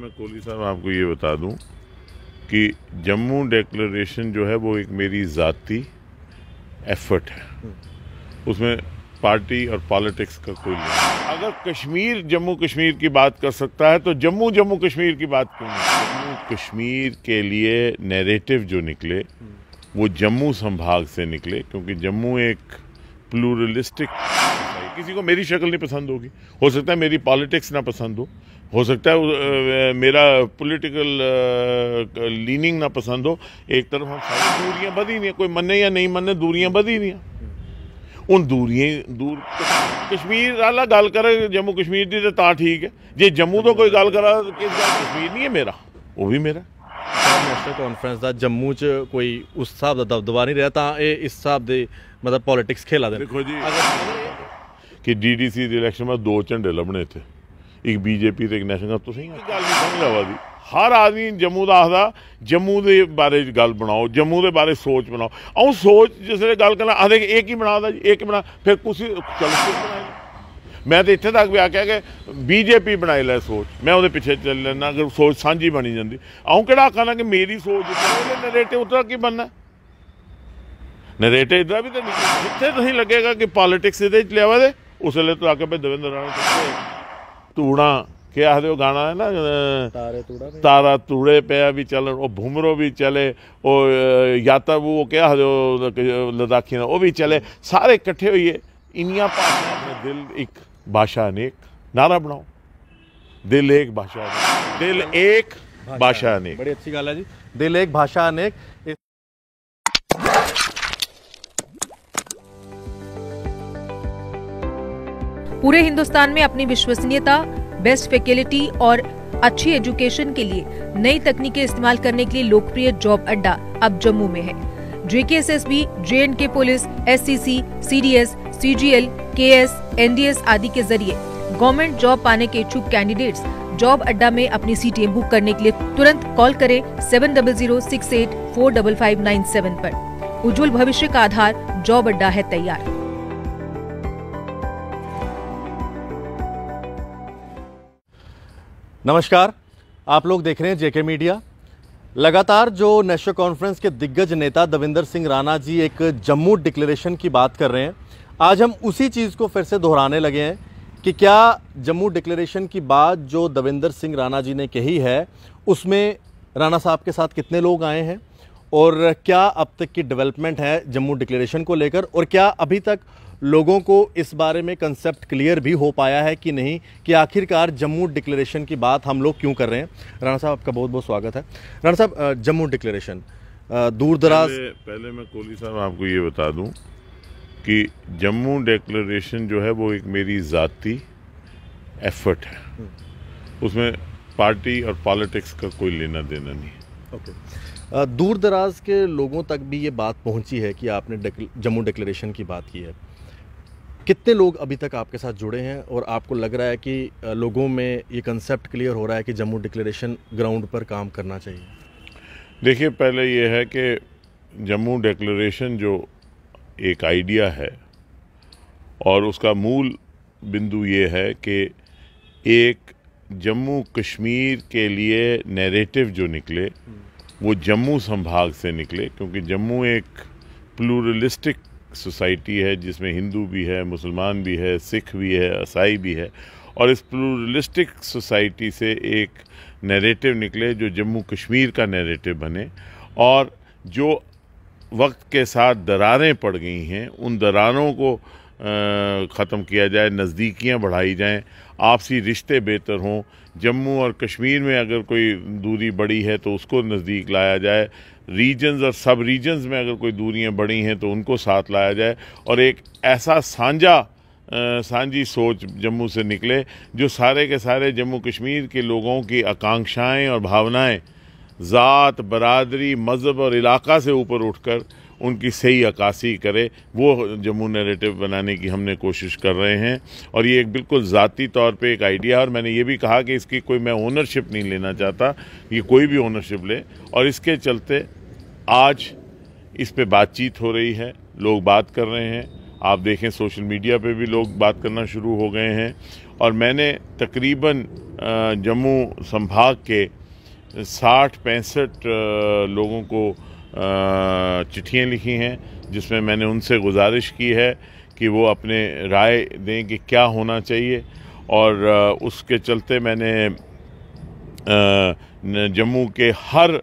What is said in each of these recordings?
मैं कोहली साहब आपको ये बता दूं कि जम्मू डेक्लरेशन जो है वो एक मेरी ज़ाती एफर्ट है उसमें पार्टी और पॉलिटिक्स का कोई नहीं अगर कश्मीर जम्मू कश्मीर की बात कर सकता है तो जम्मू जम्मू कश्मीर की बात क्यों नहीं जम्मू कश्मीर के लिए नैरेटिव जो निकले वो जम्मू संभाग से निकले क्योंकि जम्मू एक प्लूरलिस्टिक किसी को मेरी शक्ल नहीं पसंद होगी हो सकता है मेरी पॉलिटिक्स ना पसंद हो हो सकता है मेरा पॉलिटिकल लीनिंग ना पसंद हो एक तरफ हम सारी दूरियां बधी हुई कोई मने या नहीं मने दूरियां बधी हुई हूँ दूरियां दूर कश्मीर आला गल कर जम्मू कश्मीर की तो ठीक है जे जम्मू तो कोई गल करा कश्मीर नहीं है मेरा वो भी मेरा ਨੈਸ਼ਨਲ ਕਾਨਫਰੰਸ ਦਾ ਜੰਮੂ 'ਚ ਕੋਈ ਉਸ ਹਿਸਾਬ ਦਾ ਦਬਦਬਾ ਨਹੀਂ ਰਿਹਾ ਤਾਂ ਇਹ ਇਸ ਹਿਸਾਬ ਦੇ ਮਤਲਬ ਪੋਲਿਟਿਕਸ ਖੇਲਾ ਦੇ ਦੇਖੋ ਜੀ ਕਿ ਡੀਡੀਸੀ ਦੀ ਇਲੈਕਸ਼ਨ ਵਿੱਚ ਦੋ ਝੰਡੇ ਲੱਭਣੇ ਇੱਥੇ ਇੱਕ ਬੀਜੇਪੀ ਤੇ ਇੱਕ ਨੈਸ਼ਨਲ ਤੁਸੀਂ ਗੱਲ ਨਹੀਂ ਸਮਝ ਲਵਾ ਦੀ ਹਰ ਆਦਮੀ ਜੰਮੂ ਦਾ ਆਖਦਾ ਜੰਮੂ ਦੇ ਬਾਰੇ ਗੱਲ ਬਣਾਓ ਜੰਮੂ ਦੇ ਬਾਰੇ ਸੋਚ ਬਣਾਓ ਆਉਂ ਸੋਚ ਜਿਸਲੇ ਗੱਲ ਕਰਨਾ ਆਦੇ ਇੱਕ ਹੀ ਬਣਾਦਾ ਜੀ ਇੱਕ ਬਣਾ ਫਿਰ ਕੁਸੀ ਚਲੋ ਮੈਂ ਤਾਂ ਇੱਥੇ ਤੱਕ ਵੀ ਆ ਕੇ ਕਿ ਬੀਜੇਪੀ ਬਣਾਈ ਲੈ ਸੋਚ ਮੈਂ ਉਹਦੇ ਪਿੱਛੇ ਚੱਲ ਲੈਣਾ ਅਗਰ ਸੋਚ ਸਾਂਝੀ ਬਣੀ ਜਾਂਦੀ ਆਉਂ ਕਿਹੜਾ ਆਖਾਂਗਾ ਕਿ ਮੇਰੀ ਸੋਚ ਉਹਦੇ ਨਰੇਟਿਵ ਉਤਰਾ ਕੀ ਬਣਨਾ ਨਰੇਟਿਵ ਇਦਾਂ ਵੀ ਤਾਂ ਜਿੱਥੇ ਤੁਸੀਂ ਲੱਗੇਗਾ ਕਿ ਪੋਲਿਟਿਕਸ ਇਹਦੇ ਚ ਲਿਆਵਾ ਦੇ ਉਸ ਵੇਲੇ ਤੋਂ ਆ ਕੇ ਭਈ ਦਵਿੰਦਰ ਰਾਣਾ ਤੂੜਾ ਕੀ ਆਖਦੇ ਉਹ ਗਾਣਾ ਹੈ ਨਾ ਤਾਰੇ ਤੂੜਾ ਤਾਰਾ ਤੂੜੇ ਪਿਆ ਵੀ ਚੱਲਣ ਉਹ ਭੂਮਰੋ ਵੀ ਚਲੇ ਉਹ ਯਾਤਵ ਉਹ ਕੀ ਆਖਦੇ ਉਹ ਲਦਾਖੀ ਉਹ ਵੀ ਚਲੇ ਸਾਰੇ ਇਕੱਠੇ ਹੋਈਏ ਇੰਨੀਆਂ ਭਾਸ਼ਾਵਾਂ ਆਪਣੇ ਦਿਲ ਇੱਕ ਭਾਸ਼ਾ ਅਨੇਕ ਨਾਰਾ ਬਣਾਓ ਦਿਲ ਇੱਕ ਭਾਸ਼ਾ ਦਿਲ ਇੱਕ ਭਾਸ਼ਾ ਅਨੇਕ ਬੜੀ ਅੱਛੀ ਗੱਲ ਹੈ ਜੀ ਦਿਲ ਇੱਕ ਭਾਸ਼ਾ ਅਨੇਕ पूरे हिंदुस्तान में अपनी विश्वसनीयता बेस्ट फैकल्टी और अच्छी एजुकेशन के लिए नई तकनीकें इस्तेमाल करने के लिए लोकप्रिय जॉब अड्डा अब जम्मू में है JK S S B J and K police S S C C C C D G L K S N D S आदि के जरिए गवर्नमेंट जॉब पाने के इच्छुक कैंडिडेट्स जॉब अड्डा में अपनी सीटें बुक करने के लिए तुरंत कॉल करें seven double zero six eight four double five nine seven आरोप उज्जवल भविष्य का आधार जॉब अड्डा है तैयार नमस्कार आप लोग देख रहे हैं जेके मीडिया लगातार जो नेशनल कॉन्फ्रेंस के दिग्गज नेता दविंदर सिंह राणा जी एक जम्मू डिक्लेरेशन की बात कर रहे हैं आज हम उसी चीज़ को फिर से दोहराने लगे हैं कि क्या जम्मू डिक्लेरेशन की बात जो दविंदर सिंह राणा जी ने कही है उसमें राणा साहब के साथ कितने लोग आए हैं और क्या अब तक की डेवलपमेंट है जम्मू डिक्लेरेशन को लेकर और क्या अभी तक लोगों को इस बारे में कंसेप्ट क्लियर भी हो पाया है कि नहीं कि आखिरकार जम्मू डिक्लेरेशन की बात हम लोग क्यों कर रहे हैं राणा साहब आपका बहुत बहुत स्वागत है राणा साहब जम्मू डिक्लेरेशन दूर दराज पहले, पहले मैं कोहली साहब आपको ये बता दूँ कि जम्मू डिक्लेरेशन जो है वो एक मेरी ज़ाती एफर्ट है हम्म। उसमें पार्टी और पॉलिटिक्स का कोई लेना देना नहीं है ओके दूर दराज के लोगों तक भी ये बात पहुंची है कि आपने जम्मू डिक्लेरेशन की बात की है कितने लोग अभी तक आपके साथ जुड़े हैं और आपको लग रहा है कि लोगों में ये कंसेप्ट क्लियर हो रहा है कि जम्मू डिक्लेरेशन ग्राउंड पर काम करना चाहिए देखिए पहले ये है कि जम्मू डिक्लेरेशन जो एक आइडिया है और उसका मूल बिंदु ये है कि एक जम्मू कश्मीर के लिए नैरेटिव जो निकले वो जम्मू संभाग से निकले क्योंकि जम्मू एक प्लूरलिस्टिक सोसाइटी है जिसमें हिंदू भी है मुसलमान भी है सिख भी है ईसाई भी है और इस प्लूरलिस्टिक सोसाइटी से एक नैरेटिव निकले जो जम्मू कश्मीर का नैरेटिव बने और जो वक्त के साथ दरारें पड़ गई हैं उन दरारों को ख़त्म किया जाए नज़दीकियाँ बढ़ाई जाएँ आपसी रिश्ते बेहतर हों जम्मू और कश्मीर में अगर कोई दूरी बड़ी है तो उसको नज़दीक लाया जाए रीजन्स और सब रीजन्स में अगर कोई दूरियां बढ़ी हैं तो उनको साथ लाया जाए और एक ऐसा सांझा सांझी सोच जम्मू से निकले जो सारे के सारे जम्मू कश्मीर के लोगों की आकांक्षाएं और भावनाएं ज़ात बरदरी मज़हब और इलाका से ऊपर उठकर उनकी सही अक्सी करे वो जम्मू नरेटिव बनाने की हमने कोशिश कर रहे हैं और ये एक बिल्कुल ज़ाती तौर पे एक आइडिया और मैंने ये भी कहा कि इसकी कोई मैं ओनरशिप नहीं लेना चाहता ये कोई भी ओनरशिप ले और इसके चलते आज इस पे बातचीत हो रही है लोग बात कर रहे हैं आप देखें सोशल मीडिया पे भी लोग बात करना शुरू हो गए हैं और मैंने तकरीबन जम्मू संभाग के साठ पैंसठ लोगों को चिट्ठियाँ लिखी हैं जिसमें मैंने उनसे गुजारिश की है कि वो अपने राय दें कि क्या होना चाहिए और उसके चलते मैंने जम्मू के हर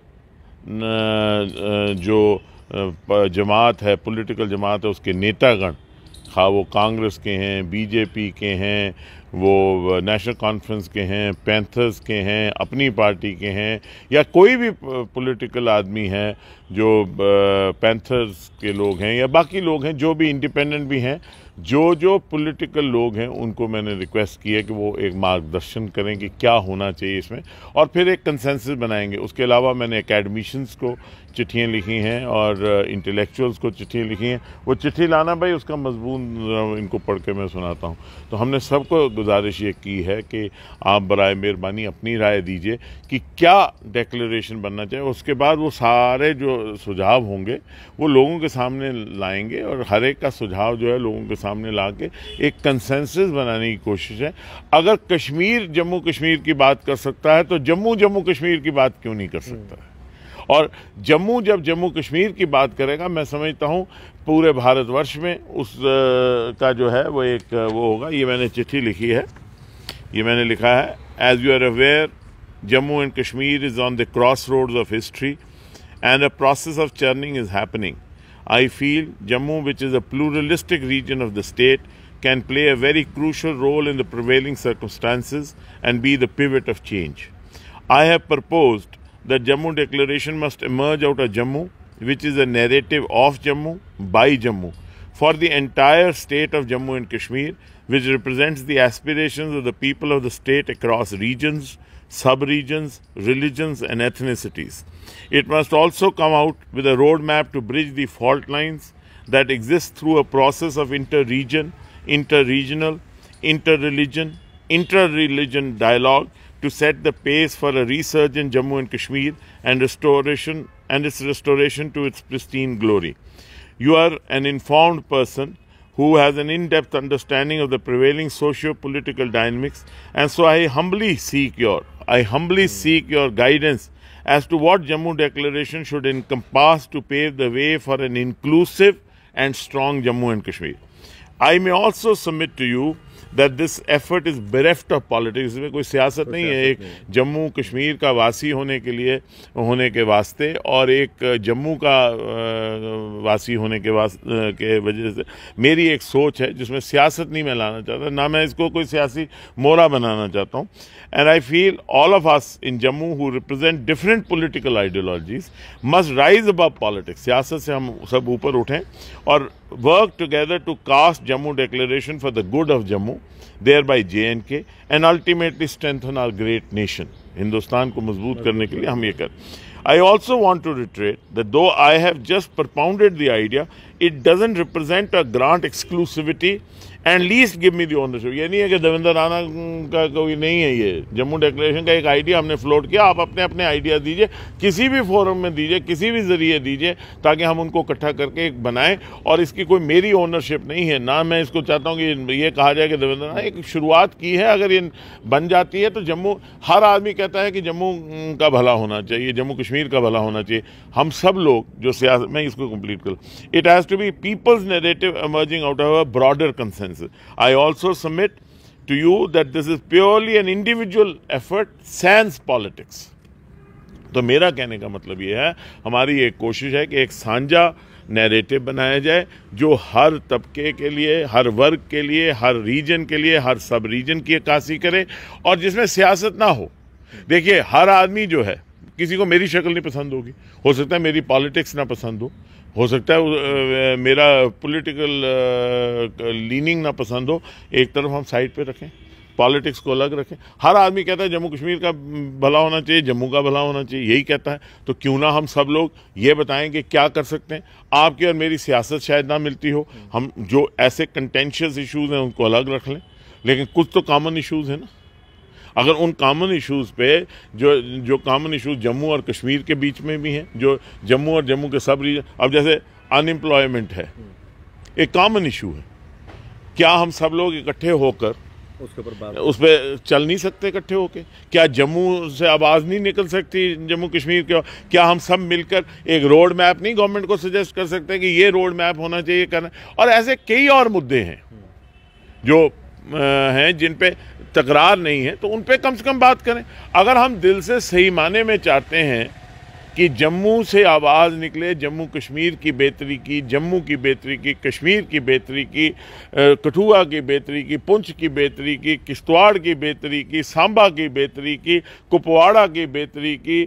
जो जमात है पॉलिटिकल जमात है उसके नेतागण खा वो कांग्रेस के हैं बीजेपी के हैं वो नेशनल कॉन्फ्रेंस के हैं पैंथर्स के हैं अपनी पार्टी के हैं या कोई भी पॉलिटिकल आदमी है जो पैंथर्स के लोग हैं या बाकी लोग हैं जो भी इंडिपेंडेंट भी हैं जो जो पॉलिटिकल लोग हैं उनको मैंने रिक्वेस्ट की है कि वो एक मार्गदर्शन करें कि क्या होना चाहिए इसमें और फिर एक कंसेंसस बनाएंगे उसके अलावा मैंने एकेडमिशंस को चिट्ठियाँ लिखी हैं और इंटेलेक्चुअल्स uh, को चिट्ठियाँ लिखी हैं वो चिट्ठी लाना भाई उसका मजबूत uh, इनको पढ़ के मैं सुनाता हूँ तो हमने सबको गुजारिश ये की है कि आप बर मेहरबानी अपनी राय दीजिए कि क्या डेक्लेशन बनना चाहिए उसके बाद वो सारे जो सुझाव होंगे वो लोगों के सामने लाएंगे और हर एक का सुझाव जो है लोगों के सामने सामने ला के एक कंसेंसस बनाने की कोशिश है अगर कश्मीर जम्मू कश्मीर की बात कर सकता है तो जम्मू जम्मू कश्मीर की बात क्यों नहीं कर सकता और जम्मू जब जम्मू कश्मीर की बात करेगा मैं समझता हूँ पूरे भारतवर्ष में उस का जो है वो एक वो होगा ये मैंने चिट्ठी लिखी है ये मैंने लिखा है as you are aware Jammu and Kashmir is on the crossroads of history and a process of churning is happening I feel Jammu, which is a pluralistic region of the state, can play a very crucial role in the prevailing circumstances and be the pivot of change. I have proposed that Jammu Declaration must emerge out of Jammu, which is a narrative of Jammu by Jammu for the entire state of Jammu and Kashmir, which represents the aspirations of the people of the state across regions, subregions, religions, and ethnicities. It must also come out with a roadmap to bridge the fault lines that exist through a process of inter-region, inter-regional, inter-religion, intra religion dialogue to set the pace for a resurgence in Jammu and Kashmir and restoration and its restoration to its pristine glory. You are an informed person who has an in-depth understanding of the prevailing socio-political dynamics and so I humbly seek your I humbly seek your guidance as to what Jammu Declaration should encompass to pave the way for an inclusive and strong Jammu and Kashmir. I may also submit to you that this effort is bereft of politics इसमें कोई सियासत नहीं है एक जम्मू कश्मीर का वासी होने के लिए होने के वास्ते और एक जम्मू का वासी होने के वास के वजह से मेरी एक सोच है जिसमें सियासत नहीं मैं लाना चाहता ना मैं इसको कोई सियासी मोरा बनाना चाहता हूँ and I feel all of us in Jammu who represent different political ideologies must rise above politics सियासत से हम सब ऊपर उठें और work together to cast Jammu Declaration for the good of Jammu, thereby JNK, and ultimately strengthen our great nation. Hindustan. को मजबूत करने के लिए हम ये कर I also want to reiterate that though I have just propounded the idea, it doesn't represent a grant exclusivity and least give me the ownership ये नहीं है कि देवेंद्र राणा का कोई नहीं है ये जम्मू डेकोरेशन का एक आइडिया हमने फ्लोट किया आप अपने अपने आइडिया दीजिए किसी भी फोरम में दीजिए किसी भी जरिए दीजिए ताकि हम उनको इकट्ठा करके एक बनाएं और इसकी कोई मेरी ओनरशिप नहीं है ना मैं इसको चाहता हूँ कि ये कहा जाए कि देवेंद्र राणा एक शुरुआत की है अगर ये बन जाती है तो जम्मू हर आदमी कहता है कि जम्मू का भला होना चाहिए जम्मू कश्मीर का भला होना चाहिए हम सब लोग जो सियासत मैं इसको कंप्लीट कर it has to be people's narrative emerging out of a broader consensus experiences. I also submit to you that this is purely an individual effort sans politics. तो मेरा कहने का मतलब ये है हमारी एक कोशिश है कि एक साझा नैरेटिव बनाया जाए जो हर तबके के लिए हर वर्ग के लिए हर रीजन के लिए हर सब रीजन की अक्सी करे और जिसमें सियासत ना हो देखिए हर आदमी जो है किसी को मेरी शक्ल नहीं पसंद होगी हो सकता है मेरी पॉलिटिक्स ना पसंद हो हो सकता है मेरा पॉलिटिकल लीनिंग ना पसंद हो एक तरफ हम साइड पे रखें पॉलिटिक्स को अलग रखें हर आदमी कहता है जम्मू कश्मीर का भला होना चाहिए जम्मू का भला होना चाहिए यही कहता है तो क्यों ना हम सब लोग ये बताएं कि क्या कर सकते हैं आपकी और मेरी सियासत शायद ना मिलती हो हम जो ऐसे कंटेंशियस इशूज़ हैं उनको अलग रख लें लेकिन कुछ तो कॉमन इशूज़ हैं ना अगर उन कामन इश्यूज़ पे जो जो कामन इश्यूज़ जम्मू और कश्मीर के बीच में भी हैं जो जम्मू और जम्मू के सब रीजन अब जैसे अनएम्प्लॉयमेंट है एक कामन इशू है क्या हम सब लोग इकट्ठे होकर उसके उस पर चल नहीं सकते इकट्ठे होके क्या जम्मू से आवाज़ नहीं निकल सकती जम्मू कश्मीर के क्या हम सब मिलकर एक रोड मैप नहीं गवर्नमेंट को सजेस्ट कर सकते कि ये रोड मैप होना चाहिए करना और ऐसे कई और मुद्दे हैं जो हैं जिन पे तकरार नहीं है तो उन पर कम से कम बात करें अगर हम दिल से सही माने में चाहते हैं कि जम्मू से आवाज़ निकले जम्मू कश्मीर की बेहतरी की जम्मू की बेहतरी की कश्मीर की बेहतरी की कठुआ की बेहतरी की पुंछ की बेहतरी की किश्तवाड़ की बेहतरी की सांबा की बेहतरी की कुपवाड़ा की बेहतरी की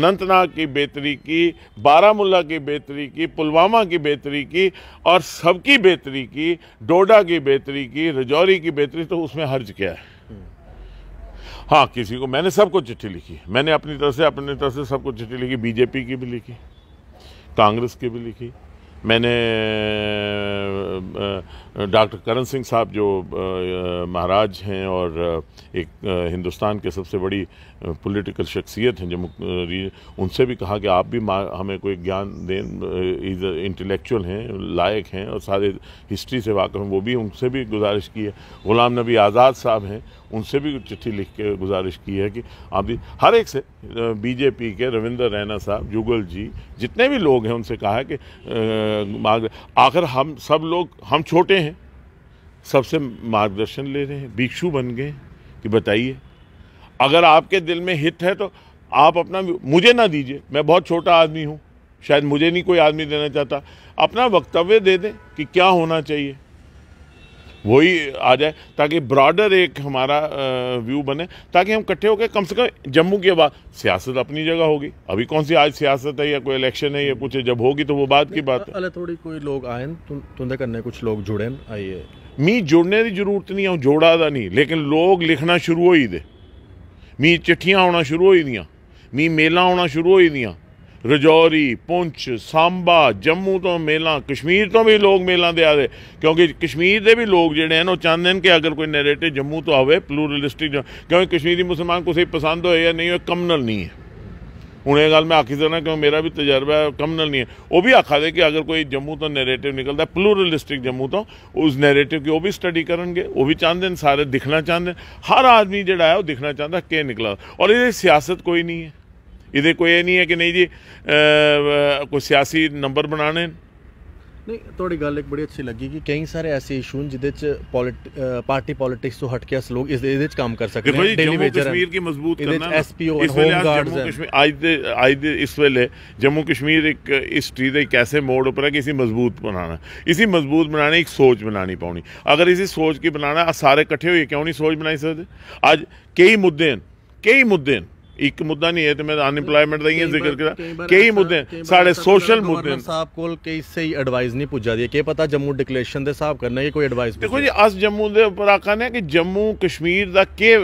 अनंतनाग की बेहतरी की बारामूला की बेहतरी की पुलवामा की बेहतरी की और सबकी बेहतरी की डोडा की बेहतरी की रजौरी की बेहतरी तो उसमें हर्ज क्या है हाँ किसी को मैंने सबको चिट्ठी लिखी मैंने अपनी तरफ से अपनी तरफ से सबको चिट्ठी लिखी बीजेपी की भी लिखी कांग्रेस की भी लिखी मैंने डॉक्टर करण सिंह साहब जो महाराज हैं और एक हिंदुस्तान के सबसे बड़ी पॉलिटिकल शख्सियत हैं जम्मू उनसे भी कहा कि आप भी हमें कोई ज्ञान दें इज इंटेलेक्चुअल हैं लायक हैं और सारे हिस्ट्री से वाकफ़ हैं वो भी उनसे भी गुजारिश की है ग़ुलाम नबी आज़ाद साहब हैं उनसे भी चिट्ठी लिख के गुजारिश की है कि आप भी हर एक से बीजेपी के रविंद्र रैना साहब जुगल जी जितने भी लोग हैं उनसे कहा है कि आखिर हम सब लोग हम छोटे हैं सबसे मार्गदर्शन ले रहे हैं भिक्षु बन गए कि बताइए अगर आपके दिल में हित है तो आप अपना मुझे ना दीजिए मैं बहुत छोटा आदमी हूँ शायद मुझे नहीं कोई आदमी देना चाहता अपना वक्तव्य दे दें कि क्या होना चाहिए वही आ जाए ताकि ब्रॉडर एक हमारा व्यू बने ताकि हम इकट्ठे होकर कम से कम जम्मू के बाद सियासत अपनी जगह होगी अभी कौन सी आज सियासत है या कोई इलेक्शन है ये कुछ जब होगी तो वो बात की बात अल थोड़ी कोई लोग आए तुंदे करने कुछ लोग जुड़े आइए मी जुड़ने की जरूरत नहीं है जोड़ा दा नहीं लेकिन लोग लिखना शुरू हो ही दे ਮੀ ਚਿੱਠੀਆਂ ਆਉਣਾ ਸ਼ੁਰੂ ਹੋਈ ਦੀਆਂ ਮੀ ਮੇਲਾ ਆਉਣਾ ਸ਼ੁਰੂ ਹੋਈ ਦੀਆਂ ਰਜੌਰੀ ਪੁੰਛ ਸਾਂਬਾ ਜੰਮੂ ਤੋਂ ਮੇਲਾ ਕਸ਼ਮੀਰ ਤੋਂ ਵੀ ਲੋਕ ਮੇਲਾ ਦੇ ਆਦੇ ਕਿਉਂਕਿ ਕਸ਼ਮੀਰ ਦੇ ਵੀ ਲੋਕ ਜਿਹੜੇ ਹਨ ਉਹ ਚਾਹੁੰਦੇ ਨੇ ਕਿ ਅਗਰ ਕੋਈ ਨੈਰੇਟਿਵ ਜੰਮੂ ਤੋਂ ਆਵੇ ਪਲੂਰਲਿਸਟਿਕ ਕਿਉਂਕਿ ਕਸ਼ਮੀਰੀ ਮੁਸਲਮਾਨ ਕੋਈ ਪਸੰਦ ਹੋਏ ਜਾਂ ਨਹੀਂ ਉਹ ਕਮਨਲ ਨਹੀਂ ਹੈ ਹੁਣ ਇਹ ਗੱਲ ਮੈਂ ਆਖੀ ਦੇਣਾ ਕਿਉਂ ਮੇਰਾ ਵੀ ਤਜਰਬਾ ਕਮਨਲ ਨਹੀਂ ਹੈ ਉਹ ਵੀ ਆਖਾ ਦੇ ਕਿ ਅਗਰ ਕੋਈ ਜੰਮੂ ਤੋਂ ਨੈਰੇਟਿਵ ਨਿਕਲਦਾ ਪਲੂਰਲਿਸਟਿਕ ਜੰਮੂ ਤੋਂ ਉਸ ਨੈਰੇਟਿਵ ਕਿ ਉਹ ਵੀ ਸਟੱਡੀ ਕਰਨਗੇ ਉਹ ਵੀ ਚਾਹੁੰਦੇ ਨੇ ਸਾਰੇ ਦਿਖਣਾ ਚਾਹੁੰਦੇ ਹਰ ਆਦਮੀ ਜਿਹੜਾ ਹੈ ਉਹ ਦਿਖਣਾ ਚਾਹੁੰਦਾ ਕਿ ਨਿਕਲਾ ਔਰ ਇਹ ਸਿਆਸਤ ਕੋਈ ਨਹੀਂ ਹੈ ਇਹਦੇ ਕੋਈ ਇਹ ਨਹੀਂ ਹੈ ਕਿ ਨਹੀਂ ਜੀ ਕੋਈ ਸਿਆਸੀ ਨੰਬਰ ਬਣਾਣੇ ਨਹੀਂ ਤੁਹਾਡੀ ਗੱਲ ਇੱਕ ਬੜੀ ਅੱਛੀ ਲੱਗੀ ਕਿ ਕਈ ਸਾਰੇ ਐਸੇ ਇਸ਼ੂ ਨੇ ਜਿਹਦੇ ਚ ਪਾਰਟੀ ਪੋਲਿਟਿਕਸ ਤੋਂ ਹਟ ਕੇ ਅਸ ਲੋਕ ਇਸ ਦੇ ਵਿੱਚ ਕੰਮ ਕਰ ਸਕਦੇ ਨੇ ਡੇਲੀ ਵੇਜਰ ਕਸ਼ਮੀਰ ਕੀ ਮਜ਼ਬੂਤ ਕਰਨਾ ਐਸਪੀਓ ਵੇਲੇ ਹੋਮ ਗਾਰਡਸ ਅੱਜ ਦੇ ਅੱਜ ਦੇ ਇਸ ਵੇਲੇ ਜੰਮੂ ਕਸ਼ਮੀਰ ਇੱਕ ਇਸ ਟ੍ਰੀ ਦੇ ਕੈਸੇ ਮੋੜ ਉੱਪਰ ਹੈ ਕਿ ਇਸੇ ਮਜ਼ਬੂਤ ਬਣਾਣਾ ਇਸੇ ਮਜ਼ਬੂਤ ਬਣਾਣੇ ਇੱਕ ਸੋਚ ਬਣਾਣੀ ਪਾਉਣੀ ਅਗਰ ਇਸੇ ਸੋਚ ਕੀ ਬਣਾਣਾ ਸਾਰੇ ਇਕੱਠੇ ਹੋਏ ਕਿਉਂ ਨਹੀਂ ਸੋਚ ਬਣਾਈ ਸਕਦੇ ਅੱਜ ਕਈ ਮੁੱਦੇ ਹਨ ਕਈ ਮੁੱਦੇ ਹਨ ਇੱਕ ਮੁੱਦਾ ਨਹੀਂ ਹੈ ਤੇ ਮੈਂ ਅਨਇੰਪਲੋਇਮੈਂਟ ਦਾ ਹੀ ਜ਼ਿਕਰ ਕਰਾਂ ਕਈ ਮੁੱਦੇ ਸਾਡੇ ਸੋਸ਼ਲ ਮੁੱਦੇ ਸਾਹਿਬ ਕੋਲ ਕਈ ਸਹੀ ਐਡਵਾਈਸ ਨਹੀਂ ਪੁੱਜਾ ਦੀ ਕਿ ਪਤਾ ਜੰਮੂ ਡਿਕਲੇਰੇਸ਼ਨ ਦੇ ਹਿਸਾਬ ਕਰਨਾ ਇਹ ਕੋਈ ਐਡਵਾਈਸ ਦੇਖੋ ਜੀ ਅਸ ਜੰਮੂ ਦੇ ਉੱਪਰ ਆਖਾਂ ਨੇ ਕਿ ਜੰਮੂ ਕਸ਼ਮੀਰ ਦਾ ਕੀ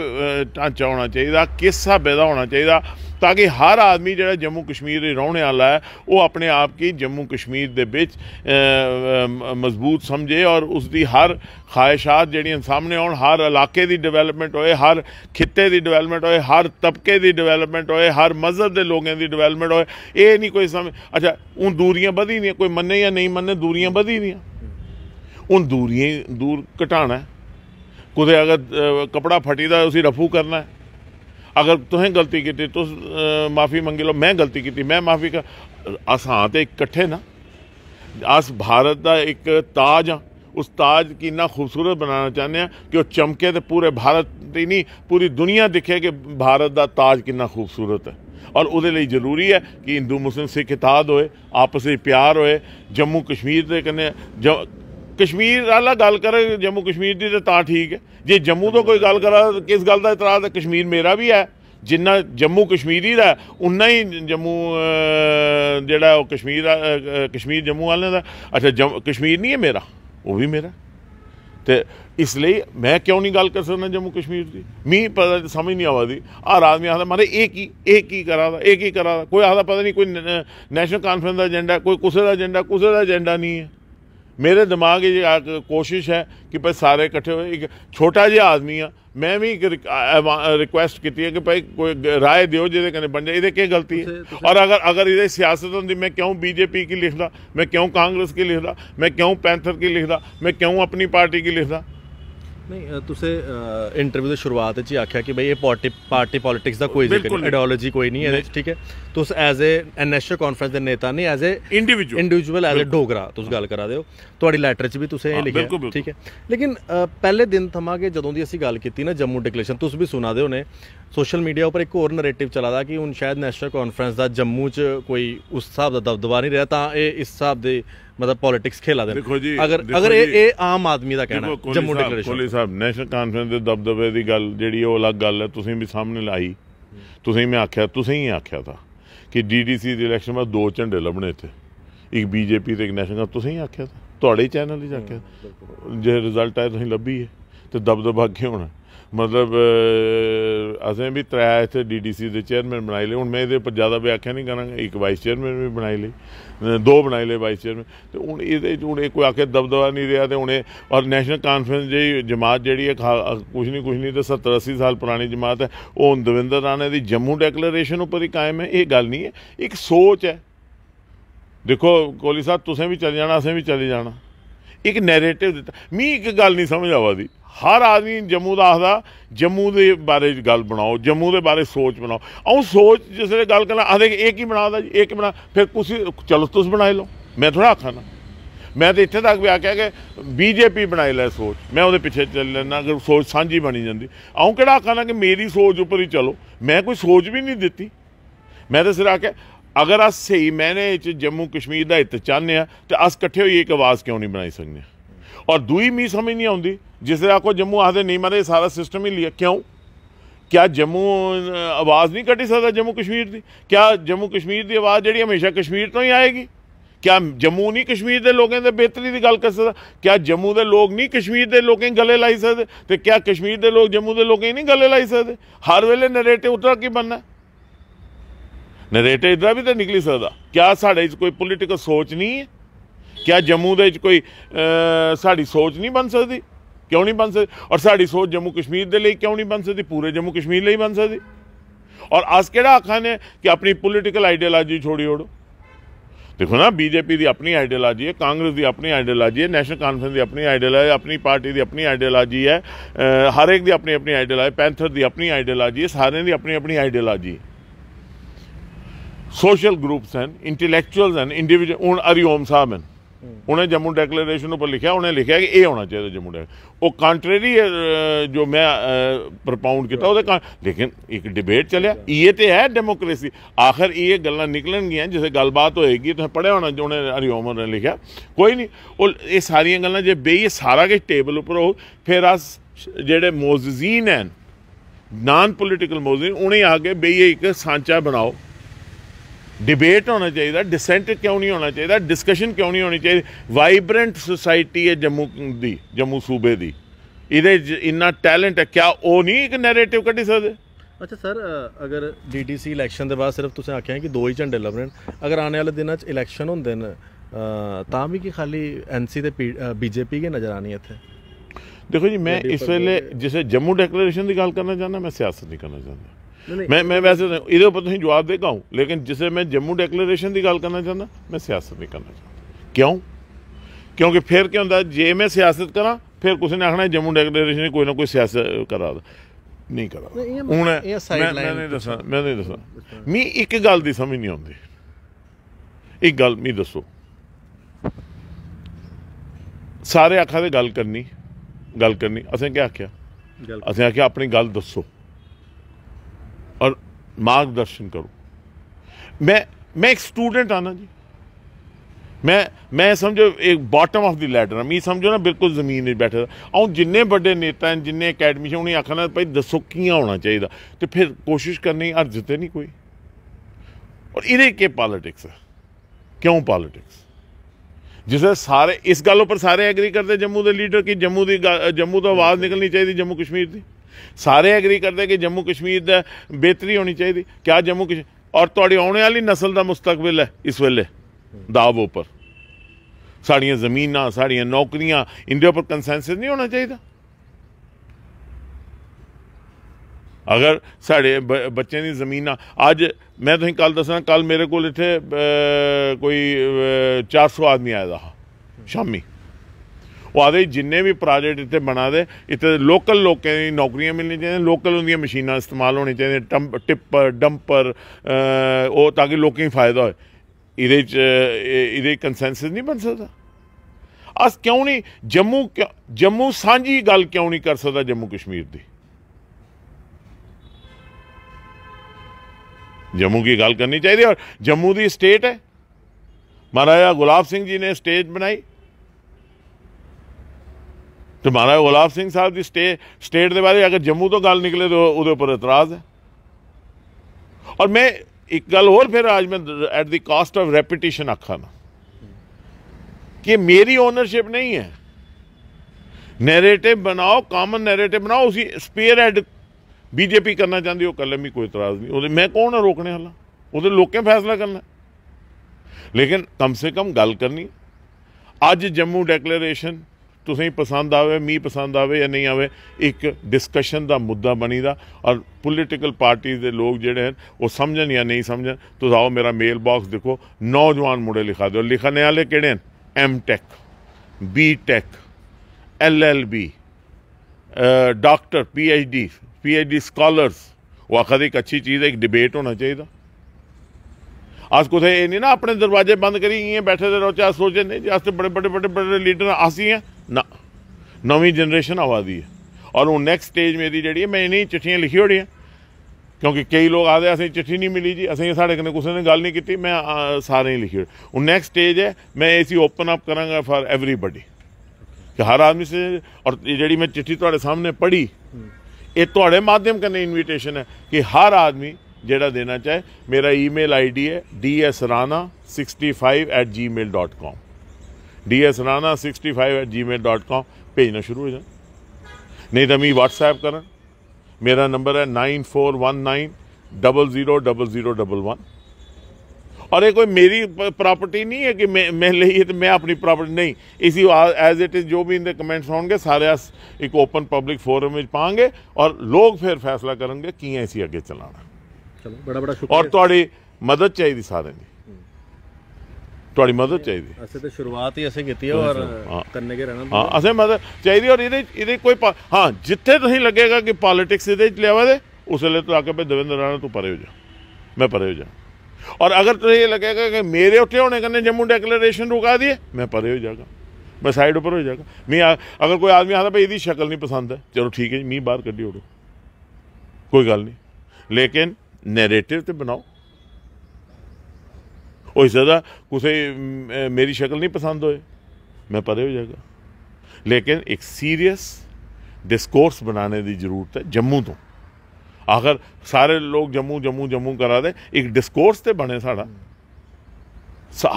ਢਾਂਚਾ ਹੋਣਾ ਚਾਹੀਦਾ ਕਿਸ ਹਿਸਾਬੇ ਦਾ ਹੋਣਾ ਚਾਹੀਦਾ ਤਾਂ ਕਿ ਹਰ ਆਦਮੀ ਜਿਹੜਾ ਜੰਮੂ ਕਸ਼ਮੀਰ ਦੇ ਰਹਿਣ ਵਾਲਾ ਹੈ ਉਹ ਆਪਣੇ ਆਪ ਕੀ ਜੰਮੂ ਕਸ਼ਮੀਰ ਦੇ ਵਿੱਚ ਮਜ਼ਬੂਤ ਸਮਝੇ ਔਰ ਉਸ ਦੀ ਹਰ ਖਾਇਸ਼ਾਤ ਜਿਹੜੀਆਂ ਸਾਹਮਣੇ ਆਉਣ ਹਰ ਇਲਾਕੇ ਦੀ ਡਿਵੈਲਪਮੈਂਟ ਹੋਏ ਹਰ ਖਿੱਤੇ ਦੀ ਡਿਵੈਲਪਮੈਂਟ ਹੋਏ ਹਰ ਤਬਕੇ ਦੀ ਡਿਵੈਲਪਮੈਂਟ ਹੋਏ ਹਰ ਮਜ਼ਹਬ ਦੇ ਲੋਕਾਂ ਦੀ ਡਿਵੈਲਪਮੈਂਟ ਹੋਏ ਇਹ ਨਹੀਂ ਕੋਈ ਸਮਝ ਅੱਛਾ ਉਹ ਦੂਰੀਆਂ ਵਧੀ ਨਹੀਂ ਕੋਈ ਮੰਨੇ ਜਾਂ ਨਹੀਂ ਮੰਨੇ ਦੂਰੀਆਂ ਵਧੀ ਨਹੀਂ ਉਹ ਦੂਰੀਆਂ ਦੂਰ ਘਟਾਣਾ ਕੁਦੇ ਅਗਰ ਕਪੜਾ ਫਟੀਦਾ ਉਸੇ ਰਫੂ ਕਰਨਾ ਹੈ अगर तुसें गलती कीती तुस माफ़ी मंगी लो मैं गलती कीती मैं माफ़ी कर अस हाँ तो इकट्ठे ना अस भारत दा इक ताज आं उस ताज गी इन्ना खूबसूरत बनाना चाहन्ने आं कि ओह् चमके ते पूरे भारत दी नहीं पूरी दुनिया दिक्खे कि भारत का ताज कि खूबसूरत है और ओह्दे जरूरी है कि हिंदू मुस्लिम सिख इतिहाद होए आपस प्यार होए जम्मू कश्मीर दे कन्नै ਕਸ਼ਮੀਰ ਵਾਲਾ ਗੱਲ ਕਰੇ ਜੰਮੂ ਕਸ਼ਮੀਰ ਦੀ ਤਾਂ ਠੀਕ ਹੈ ਜੇ ਜੰਮੂ ਤੋਂ ਕੋਈ ਗੱਲ ਕਰਾ ਕਿਸ ਗੱਲ ਦਾ ਇਤਰਾਜ਼ ਹੈ ਕਸ਼ਮੀਰ ਮੇਰਾ ਵੀ ਹੈ ਜਿੰਨਾ ਜੰਮੂ ਕਸ਼ਮੀਰੀ ਦਾ ਉਨਾ ਹੀ ਜੰਮੂ ਜਿਹੜਾ ਉਹ ਕਸ਼ਮੀਰ ਕਸ਼ਮੀਰ ਜੰਮੂ ਵਾਲਿਆਂ ਦਾ ਅੱਛਾ ਕਸ਼ਮੀਰ ਨਹੀਂ ਹੈ ਮੇਰਾ ਉਹ ਵੀ ਮੇਰਾ ਤੇ ਇਸ ਲਈ ਮੈਂ ਕਿਉਂ ਨਹੀਂ ਗੱਲ ਕਰ ਸਕਦਾ ਜੰਮੂ ਕਸ਼ਮੀਰ ਦੀ ਮੀ ਪਤਾ ਸਮਝ ਨਹੀਂ ਆਵਾਦੀ ਆ ਆਦਮੀ ਆਦਾ ਮਾਰੇ ਇਹ ਕੀ ਇਹ ਕੀ ਕਰਾਦਾ ਇਹ ਕੀ ਕਰਾਦਾ ਕੋਈ ਆਦਾ ਪਤਾ ਨਹੀਂ ਕੋਈ ਨੈਸ਼ਨਲ ਕਾਨਫਰੰਸ ਦਾ ਏਜੰਡਾ ਕੋਈ ਕਿਸੇ ਦਾ ਏਜੰਡਾ ਕਿਸੇ ਦਾ ਏਜੰਡਾ ਨਹੀਂ ਹੈ ਮੇਰੇ ਦਿਮਾਗ 'ਚ ਕੋਸ਼ਿਸ਼ ਹੈ ਕਿ ਭਾਈ ਸਾਰੇ ਇਕੱਠੇ ਹੋਏ ਇੱਕ ਛੋਟਾ ਜਿਹਾ ਆਦਮੀ ਆ ਮੈਂ ਵੀ ਇੱਕ ਰਿਕੁਐਸਟ ਕੀਤੀ ਹੈ ਕਿ ਭਾਈ ਕੋਈ رائے ਦਿਓ ਜਿਹਦੇ ਕਨੇ ਬਣ ਜਾਏ ਇਹਦੇ ਕੀ ਗਲਤੀ ਹੈ ਔਰ ਅਗਰ ਅਗਰ ਇਹਦੇ ਸਿਆਸਤ ਹੁੰਦੀ ਮੈਂ ਕਿਉਂ ਬੀਜੇਪੀ ਕੀ ਲਿਖਦਾ ਮੈਂ ਕਿਉਂ ਕਾਂਗਰਸ ਕੀ ਲਿਖਦਾ ਮੈਂ ਕਿਉਂ ਪੈਂਥਰ ਕੀ ਲਿਖਦਾ ਮੈਂ ਕਿਉਂ ਆਪਣੀ ਪਾਰਟੀ ਕੀ ਲਿਖਦਾ ਨਹੀਂ ਤੁਸੀਂ ਇੰਟਰਵਿਊ ਦੀ ਸ਼ੁਰੂਆਤ ਵਿੱਚ ਹੀ ਆਖਿਆ ਕਿ ਬਈ ਇਹ ਪਾਰਟੀ ਪਾਰਟੀ ਪੋਲਿਟਿਕਸ ਦਾ ਕੋਈ ਜ਼ਿਕਰ ਨਹੀਂ ਆਈਡੀਓਲੋਜੀ ਕੋਈ ਨਹੀਂ ਇਹਦੇ ਵਿੱਚ ਠੀਕ ਹੈ ਤੁਸੀਂ ਐਜ਼ ਅ ਐਨਐਸਏ ਕਾਨਫਰੰਸ ਦੇ ਨੇਤਾ ਨਹੀਂ as a individual individual as a Dogra ਤੁਸੀਂ ਗੱਲ ਕਰਾ ਦਿਓ ਤੁਹਾਡੀ ਲੈਟਰ 'ਚ ਵੀ ਤੁਸੀਂ ਇਹ ਲਿਖਿਆ ਠੀਕ ਹੈ ਲੇਕਿਨ ਪਹਿਲੇ ਦਿਨ ਥਮਾਗੇ ਜਦੋਂ ਦੀ ਅਸੀਂ ਗੱਲ ਕੀਤੀ ਨਾ ਜੰਮੂ ਡਿਕਲੇਸ਼ਨ ਤੁਸੀਂ ਵੀ ਸੁਣਾ ਦਿਓ ਨੇ ਸੋਸ਼ਲ ਮੀਡੀਆ ਉੱਪਰ ਇੱਕ ਹੋਰ ਨੈਰੇਟਿਵ ਚਲਾਦਾ ਕਿ ਹੁਣ ਸ਼ਾਇਦ ਨੈਸ਼ਨਲ ਕਾਨਫਰੰਸ ਦਾ ਜੰਮੂ 'ਚ ਕੋਈ ਉਸ ਹਿਸਾਬ ਦਾ ਦਬਦਬਾ ਨਹੀਂ ਰਿਹਾ ਤਾਂ ਇਹ ਇਸ ਹਿਸਾਬ ਦੇ ਮਤਲਬ ਪੋਲਿਟਿਕਸ ਖੇਲਾ ਦੇਣ ਅਗਰ ਅਗਰ ਇਹ ਇਹ ਆਮ ਆਦਮੀ ਦਾ ਕਹਿਣਾ ਜੰਮੂ ਡਿਕਲੇਰੇਸ਼ਨ ਕੋਲੀ ਸਾਹਿਬ ਨੈਸ਼ਨਲ ਕਾਨਫਰੰਸ ਦੇ ਦਬਦਬੇ ਦੀ ਗੱਲ ਜਿਹੜੀ ਉਹ ਅਲੱਗ ਗੱਲ ਹੈ ਤੁਸੀਂ ਵੀ ਸਾਹਮਣੇ ਲਾਈ ਤੁਸੀਂ ਮੈਂ ਆਖਿਆ ਤੁਸੀਂ ਹੀ ਆਖਿਆ ਤਾਂ ਕਿ ਡੀਡੀਸੀ ਦੇ ਇਲੈਕਸ਼ਨ ਵਿੱਚ ਦੋ ਝੰਡੇ ਲੱਭਣੇ ਇੱਥੇ ਇੱਕ ਬੀਜੇਪੀ ਤੇ ਇੱਕ ਨੈਸ਼ਨਲ ਤੁਸੀਂ ਹੀ ਆਖਿਆ ਤੁਹਾਡੇ ਚੈਨਲ ਹੀ ਕੇ ਜੇ ਰਿਜ਼ਲਟ ਆਇਆ ਤੁਸੀਂ ਲੱਭੀ ਹੈ ਤੇ ਦਬਦਬਾ ਕਿਉਂ ਹੋਣਾ ਮਤਲਬ ਅਸੀਂ ਵੀ ਤਰਾ ਇੱਥੇ ਡੀਡੀਸੀ ਦੇ ਚੇਅਰਮੈਨ ਬਣਾਈ ਲਏ ਹੁਣ ਮੈਂ ਇਹਦੇ ਉੱਪਰ ਜ਼ਿਆਦਾ ਵਿਆਖਿਆ ਨਹੀਂ ਕਰਾਂਗਾ ਇੱਕ ਵਾਈਸ ਚੇਅਰਮੈਨ ਵੀ ਬਣਾਈ ਲਈ ਦੋ ਬਣਾਈ ਲਏ ਵਾਈਸ ਚੇਅਰਮੈਨ ਤੇ ਹੁਣ ਇਹਦੇ ਹੁਣ ਇਹ ਕੋਈ ਆਕੇ ਦਬਦਬਾ ਨਹੀਂ ਰਿਹਾ ਤੇ ਹੁਣੇ ਔਰ ਨੈਸ਼ਨਲ ਕਾਨਫਰੰਸ ਜਿਹੜੀ ਜਮਾਤ ਜਿਹੜੀ ਹੈ ਕੁਝ ਨਹੀਂ ਕੁਝ ਨਹੀਂ ਤੇ 70 80 ਸਾਲ ਪੁਰਾਣੀ ਜਮਾਤ ਹੈ ਉਹ ਦਵਿੰਦਰ ਰਾਣਾ ਦੀ ਜੰਮੂ ਡੈਕਲੇਰੇਸ਼ਨ ਉੱਪਰ ਹੀ ਕਾਇਮ ਹੈ ਇਹ ਗੱਲ ਨਹੀਂ ਹੈ ਇੱਕ ਸੋਚ ਹੈ ਦੇਖੋ ਕੋਲੀ ਸਾਹਿਬ ਤੁਸੀਂ ਵੀ ਚਲੇ ਜਾਣਾ ਅਸੀਂ ਵੀ ਚਲੇ ਜਾਣਾ ਇੱਕ ਨੈਰੇਟਿਵ ਦਿੱਤਾ ਮੀ ਇੱਕ ਗੱਲ ਨਹੀਂ ਸਮਝ ਆਵਾਦੀ ਹਰ ਆਦਮੀ ਜੰਮੂ ਦਾ ਆਖਦਾ ਜੰਮੂ ਦੇ ਬਾਰੇ ਗੱਲ ਬਣਾਓ ਜੰਮੂ ਦੇ ਬਾਰੇ ਸੋਚ ਬਣਾਓ ਆਉਂ ਸੋਚ ਜਿਸਲੇ ਗੱਲ ਕਰਨਾ ਆਦੇ ਇਹ ਕੀ ਬਣਾਦਾ ਜੀ ਇਹ ਕੀ ਬਣਾ ਫਿਰ ਤੁਸੀਂ ਚਲੋ ਤੁਸੀਂ ਬਣਾਏ ਲਓ ਮੈਂ ਥੋੜਾ ਆਖਾਂ ਨਾ ਮੈਂ ਤਾਂ ਇੱਥੇ ਤੱਕ ਵੀ ਆ ਕੇ ਬੀਜੇਪੀ ਬਣਾਈ ਲੈ ਸੋਚ ਮੈਂ ਉਹਦੇ ਪਿੱਛੇ ਚੱਲ ਲੈਣਾ ਅਗਰ ਸੋਚ ਸਾਂਝੀ ਬਣੀ ਜਾਂਦੀ ਆਉਂ ਕਿਹੜਾ ਆਖਾਂ ਨਾ ਕਿ ਮੇਰੀ ਸੋਚ ਉੱਪਰ ਹੀ ਚਲੋ ਮੈਂ ਕੋਈ ਸੋਚ ਵੀ ਨਹੀਂ ਦਿੱਤੀ ਮੈਂ ਤਾਂ ਸਿਰ ਆ ਕੇ ਅਗਰ ਅਸ ਸਹੀ ਮੈਨੇ ਇਹ ਜੰਮੂ ਕਸ਼ਮੀਰ ਦਾ ਇਤਚਾਨਿਆ ਚਾਹਨੇ ਆ ਤੇ ਅਸ ਇਕੱਠੇ ਹੋਈ ਇੱਕ ਆਵਾਜ਼ ਕਿਉਂ ਨਹੀਂ ਬਣਾਈ ਸਕਦੇ ਔਰ ਦੂਈ ਮੀ ਸਮਝ ਨਹੀਂ ਆਉਂਦੀ ਜਿਸ ਤਰ੍ਹਾਂ जम्मू ਜੰਮੂ नहीं ਨਹੀਂ सारा सिस्टम ਸਿਸਟਮ ਹੀ ਲਿਆ क्या जम्मू आवाज़ नहीं कटी सकता जम्मू कश्मीर की क्या जम्मू कश्मीर की आवाज़ जी हमेशा कश्मीर तो ही आएगी क्या जम्मू नहीं कश्मीर के लोगों के बेहतरी की गल कर सकता क्या जम्मू के लोग नहीं कश्मीर के लोगों गले लाई सकते तो क्या कश्मीर के लोग जम्मू के लोगों नहीं गले लाई सकते हर वेले नरेटिव उधर की बनना नरेटिव इधर भी तो निकली सकता क्या साढ़े कोई पोलिटिकल सोच नहीं है क्या जम्मू के कोई साड़ी सोच नहीं बन सकती क्यों नहीं ਬਣ ਸਕਦੀ ਔਰ ਸਾਡੀ ਸੋਚ ਜੰਮੂ ਕਸ਼ਮੀਰ ਦੇ ਲਈ ਕਿਉਂ ਨਹੀਂ ਬਣ ਸਕਦੀ ਪੂਰੇ ਜੰਮੂ ਕਸ਼ਮੀਰ ਲਈ ਬਣ ਸਕਦੀ ਔਰ ਅਸ ਕਿਹੜਾ ਆਖਾਂ ਨੇ ਕਿ ਆਪਣੀ ਪੋਲੀਟੀਕਲ ਆਈਡੀਓਲੋਜੀ ਛੋੜੀ देखो ना बीजेपी की अपनी आइडियोलॉजी है कांग्रेस की अपनी आइडियोलॉजी है नैशनल कॉन्फ्रेंस की अपनी आइडियोलॉजी अपनी पार्टी की अपनी आइडियोलॉजी है आ, हर एक की अपनी अपनी आइडियोलॉजी पैंथर की अपनी आइडियोलॉजी है सारे की अपनी अपनी आइडियोलॉजी सोशल ग्रुप्स हैं इंटलैक्चुअल्स हैं इंडिविजुअल हूँ हरिओम साहब हैं ਉਹਨੇ ਜੰਮੂ ਡੈਕਲੇਰੇਸ਼ਨ ਉੱਪਰ ਲਿਖਿਆ ਉਹਨੇ ਲਿਖਿਆ ਕਿ ਇਹ ਹੋਣਾ ਚਾਹੀਦਾ ਜੰਮੂ ਡੈਕ ਉਹ ਕੰਟਰੀ ਜੋ ਮੈਂ ਪ੍ਰਪਾਉਂਡ ਕੀਤਾ ਉਹਦੇ ਲੇਕਿਨ ਇੱਕ ਡਿਬੇਟ ਚੱਲਿਆ ਇਹ ਤੇ ਹੈ ਡੈਮੋਕ੍ਰੇਸੀ ਆਖਰ ਇਹ ਗੱਲਾਂ ਨਿਕਲਣਗੀਆਂ ਜਿਵੇਂ ਗੱਲਬਾਤ ਹੋਏਗੀ ਤੁਸੀਂ ਪੜਿਆ ਹੋਣਾ ਜੋ ਉਹਨੇ ਹਰੀਓਮ ਨੇ ਲਿਖਿਆ ਕੋਈ ਨਹੀਂ ਉਹ ਇਹ ਸਾਰੀਆਂ ਗੱਲਾਂ ਜੇ ਬਈ ਸਾਰਾ ਕੁਝ ਟੇਬਲ ਉੱਪਰ ਹੋ ਫਿਰ ਅਸ ਜਿਹੜੇ ਮੌਜ਼ਜ਼ੀਨ ਹਨ ਨਾਨ ਪੋਲੀਟੀਕਲ ਮੌਜ਼ਜ਼ੀਨ ਉਹਨੇ ਆ ਕੇ ਬਈ ਇੱਕ ਸਾਂਚਾ ਬਣਾਓ ਡਿਬੇਟ ਹੋਣਾ ਚਾਹੀਦਾ ਡਿਸੈਂਟ ਕਿਉਂ ਨਹੀਂ ਹੋਣਾ ਚਾਹੀਦਾ ਡਿਸਕਸ਼ਨ ਕਿਉਂ ਨਹੀਂ ਹੋਣੀ ਚਾਹੀਦੀ ਵਾਈਬ੍ਰੈਂਟ ਸੁਸਾਇਟੀ ਹੈ ਜੰਮੂ ਦੀ ਜੰਮੂ ਸੂਬੇ ਦੀ ਇਹਦੇ ਇੰਨਾ ਟੈਲੈਂਟ ਹੈ ਕਿਆ ਉਹ ਨਹੀਂ ਇੱਕ ਨੈਰੇਟਿਵ ਕੱਢੀ ਸਕਦੇ ਅੱਛਾ ਸਰ ਅਗਰ ਡੀਡੀਸੀ ਇਲੈਕਸ਼ਨ ਦੇ ਬਾਅਦ ਸਿਰਫ ਤੁਸੀਂ ਆਖਿਆ ਕਿ ਦੋ ਹੀ ਝੰਡੇ ਲੱਭ ਰਹੇ ਨੇ ਅਗਰ ਆਉਣ ਵਾਲੇ ਦਿਨਾਂ 'ਚ ਇਲੈਕਸ਼ਨ ਹੁੰਦੇ ਨੇ ਤਾਂ ਵੀ ਕਿ ਖਾਲੀ ਐਨਸੀ ਤੇ ਬੀਜੇਪੀ ਕੇ ਨਜ਼ਰ ਆਣੀ ਇੱਥੇ ਦੇਖੋ ਜੀ ਮੈਂ ਇਸ ਵੇਲੇ ਜਿਸੇ ਜੰਮੂ ਡੈਕਲੇਰੇਸ਼ਨ ਦੀ ਗੱਲ ਕਰਨਾ ਚਾਹੁੰਦਾ ਮੈਂ ਸਿਆਸਤ ਨਹੀਂ ਕਰਨਾ ਚਾਹੁੰਦਾ ਮੈਂ ਮੈਂ ਵੈਸੇ ਇਹਦੇ ਉੱਪਰ ਤੁਸੀਂ ਜਵਾਬ ਦੇਗਾ ਹੂੰ ਲੇਕਿਨ ਜਿਸੇ ਮੈਂ ਜੰਮੂ ਡੈਕਲੇਰੇਸ਼ਨ ਦੀ ਗੱਲ ਕਰਨਾ ਚਾਹੁੰਦਾ ਮੈਂ ਸਿਆਸਤ ਨਹੀਂ ਕਰਨਾ ਚਾਹੁੰਦਾ ਕਿਉਂ ਕਿਉਂਕਿ ਫਿਰ ਕੀ ਹੁੰਦਾ ਜੇ ਮੈਂ ਸਿਆਸਤ ਕਰਾਂ ਫਿਰ ਕਿਸੇ ਨੇ ਆਖਣਾ ਜੰਮੂ ਡੈਕਲੇਰੇਸ਼ਨ ਕੋਈ ਨਾ ਕੋਈ ਸਿਆਸਤ ਕਰਾ ਦਾ ਨਹੀਂ ਕਰਾ ਹੁਣ ਮੈਂ ਨਹੀਂ ਦੱਸਾਂ ਮੈਂ ਨਹੀਂ ਦੱਸਾਂ ਮੀ ਇੱਕ ਗੱਲ ਦੀ ਸਮਝ ਨਹੀਂ ਆਉਂਦੀ ਇੱਕ ਗੱਲ ਮੀ ਦੱਸੋ ਸਾਰੇ ਆਖਾਂ ਦੇ ਗੱਲ ਕਰਨੀ ਗੱਲ ਕਰਨੀ ਅਸੀਂ ਕੀ ਆਖਿਆ ਅਸੀਂ ਆਖਿਆ ਆਪਣੀ ਗੱਲ ਦੱਸੋ और मार्गदर्शन करो मैं मैं एक स्टूडेंट आना हाँ जी मैं मैं समझो एक बॉटम ऑफ द लैडर मी समझो ना बिल्कुल जमीन बैठे दा अ'ऊं जिन्ने बड्डे नेता न जिन्ने अकैडमी च उ'नेंगी आखना भाई दस्सो कि'यां होना चाहिए तो फिर कोशिश करने की अर्ज ते नहीं कोई और इ'दे के पॉलिटिक्स क्यों पॉलिटिक्स जिसलै सारे इस गल पर सारे एग्री करते जम्मू के लीडर कि जम्मू दी जम्मू तो आवाज़ निकलनी चाहिए जम्मू कश्मीर की ਸਾਰੇ ਐਗਰੀ ਕਰਦੇ ਕਿ ਜੰਮੂ ਕਸ਼ਮੀਰ ਦਾ ਬਿਹਤਰੀ ਹੋਣੀ ਚਾਹੀਦੀ ਕਿਆ ਜੰਮੂ ਕਸ਼ਮੀਰ ਔਰ ਤੁਹਾਡੀ ਆਉਣ ਵਾਲੀ ਨਸਲ ਦਾ ਮਸਤਕਬਲ ਹੈ ਇਸ ਵੇਲੇ ਦਾਅਵ ਉੱਪਰ ਸਾਡੀਆਂ ਜ਼ਮੀਨਾਂ ਸਾਡੀਆਂ ਨੌਕਰੀਆਂ ਇੰਡੀਆ ਉੱਪਰ ਕੰਸੈਂਸਸ ਨਹੀਂ ਹੋਣਾ ਚਾਹੀਦਾ ਅਗਰ ਸਾਡੇ ਬੱਚਿਆਂ ਦੀ ਜ਼ਮੀਨਾਂ ਅੱਜ ਮੈਂ ਤੁਹਾਨੂੰ ਕੱਲ ਦੱਸਣਾ ਕੱਲ ਮੇਰੇ ਕੋਲ ਇੱਥੇ ਕੋਈ 400 ਆਦਮੀ ਆਇਆ ਦਾ ਸ਼ਾਮੀ ਉਹ ਆਦੇ ਜਿੰਨੇ ਵੀ ਪ੍ਰੋਜੈਕਟ ਇੱਥੇ ਬਣਾ ਦੇ ਇੱਥੇ ਲੋਕਲ ਲੋਕਾਂ ਦੀ ਨੌਕਰੀਆਂ ਮਿਲਣੀਆਂ ਚਾਹੀਦੀਆਂ ਲੋਕਲ ਉਹਦੀਆਂ ਮਸ਼ੀਨਾਂ ਇਸਤੇਮਾਲ ਹੋਣੀ ਚਾਹੀਦੀਆਂ ਟਿੱਪਰ ਡੰਪਰ ਉਹ ਤਾਂ ਕਿ ਲੋਕਾਂ ਨੂੰ ਫਾਇਦਾ ਹੋਏ ਇਹਦੇ ਚ ਇਹਦੇ ਕੰਸੈਂਸਸ ਨਹੀਂ ਬਣ ਸਕਦਾ ਅਸ ਕਿਉਂ ਨਹੀਂ ਜੰਮੂ ਜੰਮੂ ਸਾਂਝੀ ਗੱਲ ਕਿਉਂ ਨਹੀਂ ਕਰ ਸਕਦਾ ਜੰਮੂ ਕਸ਼ਮੀਰ ਦੀ जम्मू की गल करनी चाहिए और जम्मू की स्टेट है महाराजा गुलाब सिंह जी ने स्टेट बनाई ਤੇ ਮਹਾਰਾਜ ਗੁਲਾਬ ਸਿੰਘ ਸਾਹਿਬ ਦੀ स्टेट के बारे ਬਾਰੇ ਅਗਰ ਜੰਮੂ ਤੋਂ ਗੱਲ ਨਿਕਲੇ ਤਾਂ ਉਹਦੇ ਉੱਪਰ ਇਤਰਾਜ਼ ਹੈ ਔਰ ਮੈਂ ਇੱਕ ਗੱਲ ਹੋਰ ਫਿਰ ਅੱਜ ਮੈਂ at the cost of repetition ਆਖਾਂ कि मेरी ओनरशिप नहीं है नैरेटिव बनाओ कॉमन नैरेटिव बनाओ उसी स्पेयर एड बीजेपी करना चाहती वो कल कोई इतराज नहीं मैं कौन है रोकने वाला उदे फैसला करना लेकिन कम से कम गल करनी अज जम्मू डेक्लेरेशन ਤੁਸੀਂ ਪਸੰਦ ਆਵੇ ਮੀ ਪਸੰਦ ਆਵੇ ਜਾਂ ਨਹੀਂ ਆਵੇ ਇੱਕ ਡਿਸਕਸ਼ਨ ਦਾ ਮੁੱਦਾ ਬਣੀਦਾ ਔਰ ਪੋਲੀਟੀਕਲ ਪਾਰਟੀ ਦੇ ਲੋਕ ਜਿਹੜੇ ਹਨ ਉਹ ਸਮਝਣ ਜਾਂ ਨਹੀਂ ਸਮਝਣ ਤੁਸੀਂ ਆਓ ਮੇਰਾ ਮੇਲ ਬਾਕਸ ਦੇਖੋ ਨੌਜਵਾਨ ਮੁੰਡੇ ਲਿਖਾ ਦਿਓ ਲਿਖਣ ਵਾਲੇ ਕਿਹੜੇ ਹਨ M tech B tech L L B doctor PhD PhD scholars वाकद एक अच्छी चीज़ है एक डिबेट होना चाहिए अस कुछ ये नहीं ना अपने दरवाजे बंद करिए बैठे रहो चाहे सोचे नहीं जी अस बड़े बड़े बड़े बड़े लीडर अस ही हैं ਨਾ ਨਵੀਂ ਜਨਰੇਸ਼ਨ ਆਵਾਦੀ ਹੈ ਔਰ ਉਹ ਨੈਕਸਟ ਸਟੇਜ ਮੇਰੀ ਜਿਹੜੀ ਹੈ ਮੈਂ ਇਨੀ ਚਿੱਠੀਆਂ ਲਿਖੀ ਹੋੜੀਆਂ ਕਿਉਂਕਿ ਕਈ ਲੋਕ ਆਦੇ ਅਸੀਂ ਚਿੱਠੀ ਨਹੀਂ ਮਿਲੀ ਜੀ ਅਸੀਂ ਸਾਡੇ ਕਨੇ ਕਿਸੇ ਨੇ ਗੱਲ ਨਹੀਂ ਕੀਤੀ ਮੈਂ ਸਾਰੇ ਹੀ ਲਿਖੀ ਉਹ ਨੈਕਸਟ ਸਟੇਜ ਹੈ ਮੈਂ ਐਸੀ ਓਪਨ ਅਪ ਕਰਾਂਗਾ ਫॉर एवरीबॉडी ਕਿ ਹਰ ਆਦਮੀ ਸੇ ਔਰ ਜਿਹੜੀ ਮੈਂ ਚਿੱਠੀ ਤੁਹਾਡੇ ਸਾਹਮਣੇ ਪੜ੍ਹੀ ਇਹ ਤੁਹਾਡੇ ਮਾਧਿਅਮ ਕਨੇ ਇਨਵੀਟੇਸ਼ਨ ਹੈ ਕਿ ਹਰ ਆਦਮੀ ਜਿਹੜਾ ਦੇਣਾ ਚਾਹੇ ਮੇਰਾ ਈਮੇਲ ਆਈਡੀ ਹੈ dsrana65@gmail.com D S Rana sixty five at G mail dot com भेजना शुरू हो जाए नहीं तो मी वट्सएप कर मेरा नंबर है nine four one nine double zero double zero double one और ये कोई मेरी प्रॉपर्टी नहीं है कि मैं मैं ले तो मैं अपनी प्रॉपर्टी नहीं इसी एज इट इज़ जो भी इनके कमेंट्स होंगे सारे अस एक ओपन पब्लिक फोरम में पाएंगे और लोग फिर फैसला करेंगे कि इसी अगे चलाना चलो बड़ा बड़ा और थोड़ी मदद चाहिए सारे की ਤੁਹਾਡੀ ਮਦਦ ਚਾਹੀਦੀ ਅਸੀਂ ਤਾਂ ਸ਼ੁਰੂਆਤ ਹੀ ਅਸੀਂ ਕੀਤੀ ਹੈ ਔਰ ਕਰਨੇ ਕੇ ਰਹਿਣਾ ਹਾਂ ਅਸੀਂ ਮਦਦ ਚਾਹੀਦੀ ਔਰ ਇਹਦੇ ਇਹਦੇ ਕੋਈ ਹਾਂ ਜਿੱਥੇ ਤੁਸੀਂ ਲੱਗੇਗਾ ਕਿ ਪੋਲਿਟਿਕਸ ਇਹਦੇ ਚ ਲਿਆਵਾ ਦੇ ਉਸ ਵੇਲੇ ਤੂੰ ਆ ਕੇ ਭਈ ਦਵਿੰਦਰ ਰਾਣਾ ਤੂੰ ਪਰੇ ਹੋ ਜਾ ਮੈਂ ਪਰੇ ਹੋ ਜਾ ਔਰ ਅਗਰ ਤੁਸੀਂ ਇਹ ਲੱਗੇਗਾ ਕਿ ਮੇਰੇ ਉੱਤੇ ਹੋਣੇ ਕਰਨੇ ਜੰਮੂ ਡੈਕਲੇਰੇਸ਼ਨ ਰੁਕਾ ਦਈਏ ਮੈਂ ਪਰੇ ਹੋ ਜਾਗਾ ਮੈਂ ਸਾਈਡ ਉੱਪਰ ਹੋ ਜਾਗਾ ਮੈਂ ਅਗਰ ਕੋਈ ਆਦਮੀ ਆਦਾ ਭਈ ਇਹਦੀ ਸ਼ਕਲ ਨਹੀਂ ਪਸੰਦ ਹੈ ਚਲੋ ਠੀਕ ਹੈ ਜੀ ਮੀਂਹ ਬਾਹਰ ਕੱਢੀ ਉੜੋ ਕੋਈ ਗੱਲ ਨਹੀਂ ਲੇਕਿਨ ਨੈਰੇਟਿਵ ਤੇ ਬਣਾਓ हो सकता कुछ मेरी शक्ल नहीं पसंद होए मैं परे हो जाएगा लेकिन एक सीरियस डिस्कोर्स बनाने की जरूरत है जम्मू तो आखिर सारे लोग जम्मू जम्मू जम्मू करा दे एक डिस्कोर्स तो बने साढ़ा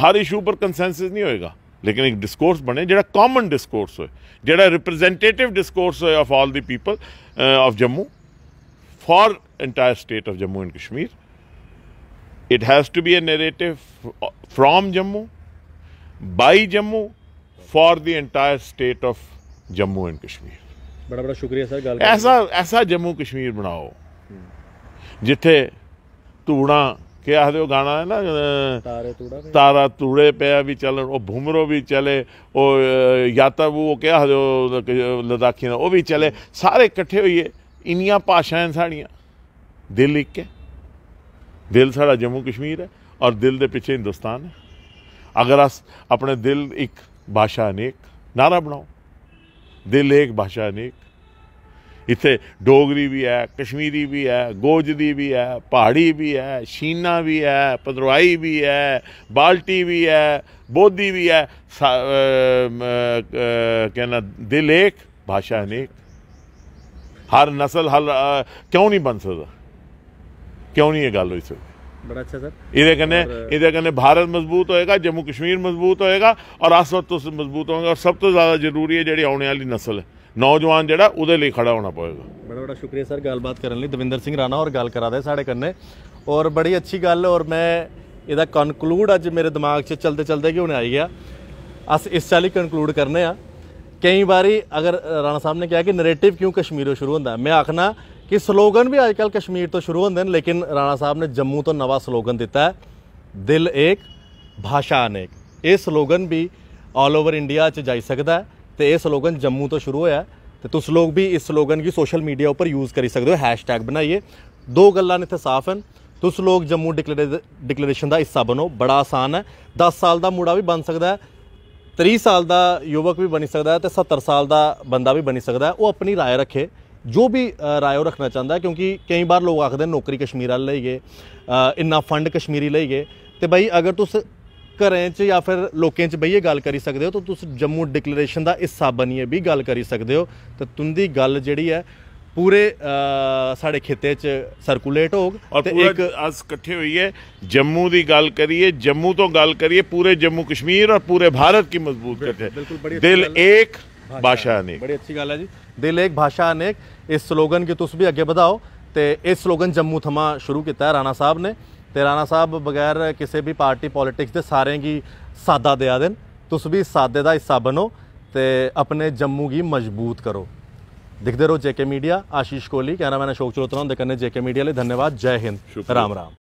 हर इशू पर कंसेंसिस नहीं होएगा लेकिन एक डिस्कोर्स बने जो कॉमन डिस्कोर्स हो जो रिप्रजेंटेटिव डिस्कोर्स हो of all the people of Jammu for entire state of Jammu and Kashmir It has to be a narrative from Jammu, by Jammu, for the entire state of Jammu and Kashmir. ਬੜਾ ਬੜਾ ਸ਼ੁਕਰੀਆ sir ਗੱਲ ਐਸਾ ਐਸਾ ਜੰਮੂ ਕਸ਼ਮੀਰ ਬਣਾਓ ਜਿੱਥੇ ਧੂੜਾ ਕੀ ਆਖਦੇ ਉਹ ਗਾਣਾ ਹੈ ਨਾ ਤਾਰੇ ਤੂੜਾ ਤਾਰਾ ਤੂੜੇ ਪਿਆ ਵੀ ਚੱਲਣ ਉਹ ਭੁਮਰੋ ਵੀ ਚਲੇ ਉਹ ਯਾਤਾ ਉਹ ਕੀ ਆਖਦੇ ਉਹ ਲਦਾਖੀ ਦਾ ਉਹ ਵੀ ਚਲੇ ਸਾਰੇ ਇਕੱਠੇ ਹੋਈਏ ਇੰਨੀਆਂ ਭਾਸ਼ਾਵਾਂ ਸਾਡੀਆਂ ਦਿਲ ਇੱਕ ਹੈ ਦਿਲ ਸਾਡਾ ਜੰਮੂ ਕਸ਼ਮੀਰ ਹੈ ਔਰ ਦਿਲ ਦੇ ਪਿੱਛੇ ਹਿੰਦੁਸਤਾਨ ਹੈ ਅਗਰ ਅਸ ਆਪਣੇ ਦਿਲ ਇੱਕ ਬਾਸ਼ਾ ਅਨੇਕ ਨਾਰਾ ਬਣਾਓ ਦਿਲ ਇੱਕ ਬਾਸ਼ਾ ਅਨੇਕ ਇੱਥੇ ਡੋਗਰੀ ਵੀ ਹੈ ਕਸ਼ਮੀਰੀ ਵੀ ਹੈ ਗੋਜਰੀ ਵੀ ਹੈ ਪਹਾੜੀ ਵੀ ਹੈ ਸ਼ੀਨਾ ਵੀ ਹੈ ਪਦਰਵਾਈ ਵੀ ਹੈ ਬਾਲਟੀ ਵੀ ਹੈ ਬੋਧੀ ਵੀ ਹੈ ਕਹਿੰਦਾ ਦਿਲ ਇੱਕ ਬਾਸ਼ਾ ਅਨੇਕ ਹਰ ਨਸਲ ਹਰ ਕਿਉਂ ਨਹੀਂ ਬਣ ਸਕਦਾ क्यों नहीं गल होई सकदी बड़ा अच्छा भारत मजबूत होएगा जम्मू कश्मीर मजबूत होएगा और आसपास तो मजबूत होंगे सब तो ज्यादा जरूरी है जेडी आने वाली नस्ल नौजवान जेड़ा खड़ा होना पड़ेगा बड़ा बड़ा शुक्रिया सर गलबात करने दविंदर सिंह राणा और गल करा दे साडे और बड़ी अच्छी गल और मैं इदा कंक्लूड आज मेरे दिमाग से चलते चलते क्यों नहीं आ गया अस इस चाली कंक्लूड करने कई बार अगर राणा साहब ने कहा कि नरेटिव क्यों कश्मीरों शुरू होता है मैं आखना ਕਿ ਸਲੋਗਨ ਵੀ ਅੱਜਕੱਲ ਕਸ਼ਮੀਰ ਤੋਂ ਸ਼ੁਰੂ ਹੁੰਦੇ ਨੇ ਲੇਕਿਨ ਰਾਣਾ ਸਾਹਿਬ ਨੇ ਜੰਮੂ ਤੋਂ ਨਵਾਂ ਸਲੋਗਨ ਦਿੱਤਾ ਹੈ ਦਿਲ ਏਕ ਭਾਸ਼ਾ ਅਨੇਕ ਇਹ ਸਲੋਗਨ ਵੀ ਆਲ ਓਵਰ ਇੰਡੀਆ 'ਚ ਜਾਈ ਸਕਦਾ ਤੇ ਇਹ ਸਲੋਗਨ ਜੰਮੂ ਤੋਂ ਸ਼ੁਰੂ ਹੋਇਆ ਤੇ ਤੁਸੀਂ ਲੋਕ ਵੀ ਇਸ ਸਲੋਗਨ ਕੀ ਸੋਸ਼ਲ ਮੀਡੀਆ ਉੱਪਰ ਯੂਜ਼ ਕਰੀ ਸਕਦੇ ਹੋ ਹੈਸ਼ਟੈਗ ਬਣਾਈਏ ਦੋ ਗੱਲਾਂ ਨੇ ਇੱਥੇ ਸਾਫ਼ ਹਨ ਤੁਸੀਂ ਲੋਕ ਜੰਮੂ ਡਿਕਲੇਰੇਸ਼ਨ ਦਾ ਹਿੱਸਾ ਬਣੋ ਬੜਾ ਆਸਾਨ ਹੈ 10 ਸਾਲ ਦਾ ਮੁੰਡਾ ਵੀ ਬਣ ਸਕਦਾ ਹੈ 30 ਸਾਲ ਦਾ ਯੁਵਕ ਵੀ ਬਣ ਸਕਦਾ ਹੈ ਤੇ 70 ਸਾਲ ਦਾ ਬੰਦਾ ਵੀ ਬਣ ਸਕਦਾ ਹੈ ਉਹ ਆਪਣੀ رائے ਰੱਖੇ ਜੋ ਵੀ ਰਾਏ ਉਹ ਰੱਖਣਾ ਚਾਹੁੰਦਾ ਕਿਉਂਕਿ ਕਈ ਵਾਰ ਲੋਕ ਆਖਦੇ ਨੌਕਰੀ ਕਸ਼ਮੀਰ ਵਾਲ ਲਈ ਗਏ ਇੰਨਾ ਫੰਡ ਕਸ਼ਮੀਰੀ ਲਈ ਗਏ ਤੇ ਭਾਈ ਅਗਰ ਤੁਸੀਂ ਘਰਾਂ 'ਚ ਜਾਂ ਫਿਰ ਲੋਕਾਂ 'ਚ ਬਈਏ ਗੱਲ ਕਰੀ ਸਕਦੇ ਹੋ ਤਾਂ ਤੁਸੀਂ ਜੰਮੂ ਡਿਕਲੇਰੇਸ਼ਨ ਦਾ ਹਿੱਸਾ ਬਣੀਏ ਵੀ ਗੱਲ ਕਰੀ ਸਕਦੇ ਹੋ ਤਾਂ ਤੁੰਦੀ ਗੱਲ ਜਿਹੜੀ ਹੈ पूरे साढ़े खेते च सर्कुलेट होग और एक अस कट्ठे होइए जम्मू की गल करिए जम्मू तो गल करिए पूरे जम्मू कश्मीर और पूरे भारत की मजबूत कट्ठे दिल एक भाषा अनेक बड़ी अच्छी गल है जी दिल एक भाषा अनेक इस स्लोगन की तुस भी अग्गे बधाओ ते एह् स्लोगन जम्मू थमां शुरू कीता राणा साहब ने ते राणा साहब बगैर किसी भी पार्टी पॉलिटिक्स के सारे गी सादा देआ दे न तुस सादे दा हिस्सा बनो ते अपने जम्मू की मजबूत करो दिखदे रहो JK media Ashish Kohli cameraman Ashok Charotra हुंदे जेके मीडिया लेई धन्यवाद जय हिंद राम राम